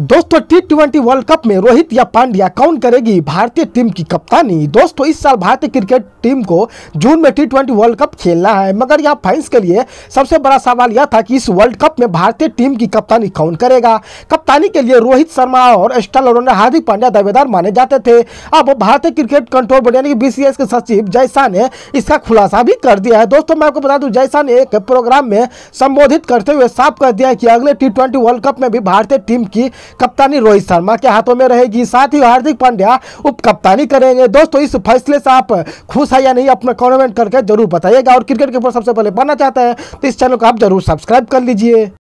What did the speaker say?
दोस्तों T twenty world cup में रोहित या पांड्या कौन करेगी भारतीय टीम की कप्तानी दोस्तों इस साल भारतीय क्रिकेट टीम को जून में टी ट्वेंटी वर्ल्ड कप खेलना है मगर यहाँ फैंस के लिए सबसे बड़ा सवाल यह था कि इस वर्ल्ड कप में भारतीय टीम की कप्तानी कौन करेगा कप्तानी के लिए रोहित शर्मा और एस्टल ऑलराउंडर हार्दिक पांड्या दावेदार माने जाते थे अब भारतीय क्रिकेट कंट्रोल बोर्ड यानी कि बीसीएस के सचिव जय ने इसका खुलासा भी कर दिया है दोस्तों मैं आपको बता दूँ जय ने एक प्रोग्राम में संबोधित करते हुए साफ कर दिया कि अगले टी वर्ल्ड कप में भी भारतीय टीम की कप्तानी रोहित शर्मा के हाथों में रहेगी साथ ही हार्दिक पांड्या उप कप्तानी करेंगे दोस्तों इस फैसले से आप खुश है या नहीं अपना कॉमेंट करके जरूर बताइएगा और क्रिकेट के ऊपर सबसे पहले बनना चाहते हैं तो इस चैनल को आप जरूर सब्सक्राइब कर लीजिए